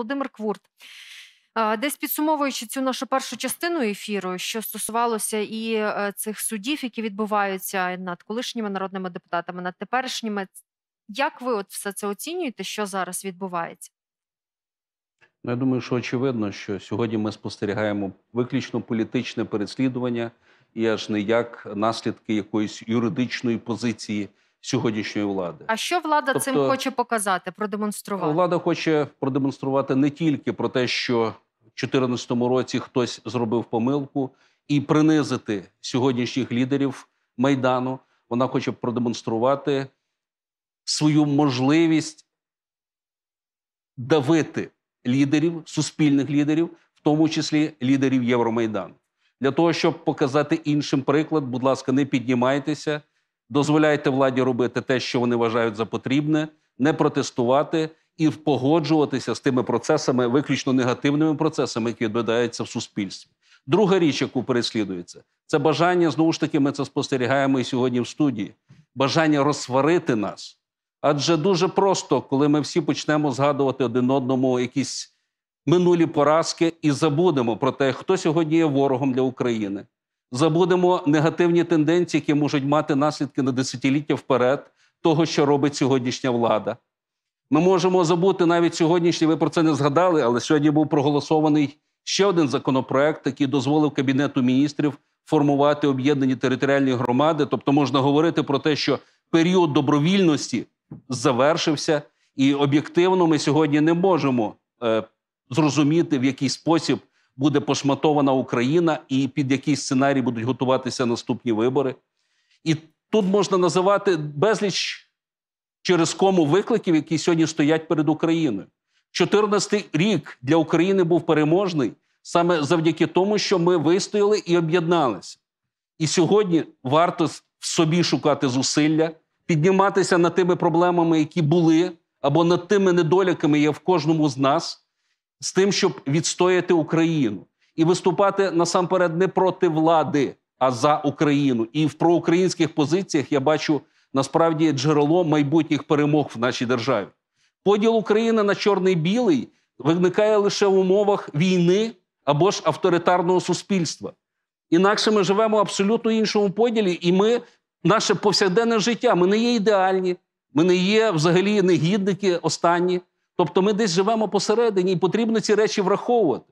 Володимир Квурт. Десь підсумовуючи цю нашу першу частину ефіру, що стосувалося і е, цих судів, які відбуваються над колишніми народними депутатами, над теперішніми, як ви от все це оцінюєте, що зараз відбувається? Ну, я думаю, що очевидно, що сьогодні ми спостерігаємо виключно політичне переслідування і аж не як наслідки якоїсь юридичної позиції сьогоднішньої влади. А що влада тобто, цим хоче показати? Продемонструвати влада хоче продемонструвати не тільки про те, що в 2014 році хтось зробив помилку, і принизити сьогоднішніх лідерів майдану. Вона хоче продемонструвати свою можливість давити лідерів, суспільних лідерів, в тому числі лідерів Євромайдану. Для того щоб показати іншим приклад, будь ласка, не піднімайтеся, дозволяйте владі робити те, що вони вважають за потрібне, не протестувати і погоджуватися з тими процесами, виключно негативними процесами, які додаються в суспільстві. Друга річ, яку переслідується, це бажання знову ж таки. Ми це спостерігаємо і сьогодні в студії. Бажання розсварити нас. Адже дуже просто, коли ми всі почнемо згадувати один одному якісь минулі поразки і забудемо про те, хто сьогодні є ворогом для України, забудемо негативні тенденції, які можуть мати наслідки на десятиліття вперед того, що робить сьогоднішня влада. Ми можемо забути навіть сьогоднішній, ви про це не згадали, але сьогодні був проголосований ще один законопроект, який дозволив Кабінету міністрів формувати об'єднані територіальні громади. Тобто можна говорити про те, що період добровільності завершився, і об'єктивно ми сьогодні не можемо е, зрозуміти, в який спосіб буде пошматована Україна і під який сценарій будуть готуватися наступні вибори. І тут можна називати безліч через кому викликів, які сьогодні стоять перед Україною. 14-й рік для України був переможний саме завдяки тому, що ми вистояли і об'єдналися. І сьогодні варто в собі шукати зусилля, підніматися над тими проблемами, які були, або над тими недоліками, є в кожному з нас, з тим, щоб відстояти Україну і виступати насамперед не проти влади, а за Україну. І в проукраїнських позиціях я бачу насправді джерело майбутніх перемог в нашій державі. Поділ України на чорний білий виникає лише в умовах війни або ж авторитарного суспільства. Інакше ми живемо в абсолютно іншому поділі, і ми, наше повсякденне життя, ми не є ідеальні, ми не є взагалі негідники останні. Тобто ми десь живемо посередині і потрібно ці речі враховувати.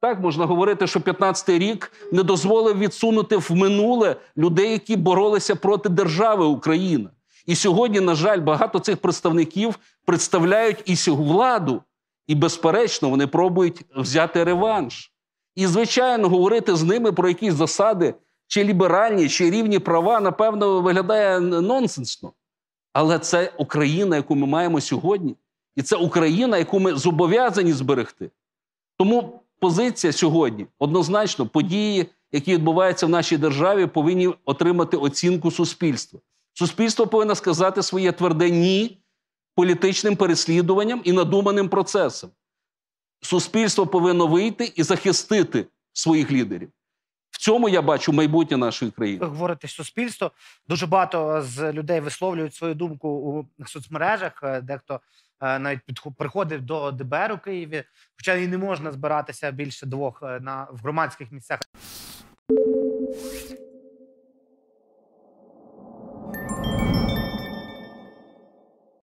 Так можна говорити, що 15-й рік не дозволив відсунути в минуле людей, які боролися проти держави Україна. І сьогодні, на жаль, багато цих представників представляють і владу, і, безперечно, вони пробують взяти реванш. І, звичайно, говорити з ними про якісь засади, чи ліберальні, чи рівні права, напевно, виглядає нонсенсно. Але це Україна, яку ми маємо сьогодні. І це Україна, яку ми зобов'язані зберегти. Тому позиція сьогодні однозначно, події, які відбуваються в нашій державі, повинні отримати оцінку суспільства. Суспільство повинно сказати своє тверде ні політичним переслідуванням і надуманим процесам. Суспільство повинно вийти і захистити своїх лідерів цьому я бачу майбутнє нашої країни. Ви говорите суспільство. Дуже багато е, з людей висловлюють свою думку у соцмережах. Е, дехто е, навіть приходив до ДБР у Києві, хоча і не можна збиратися більше двох на в громадських місцях.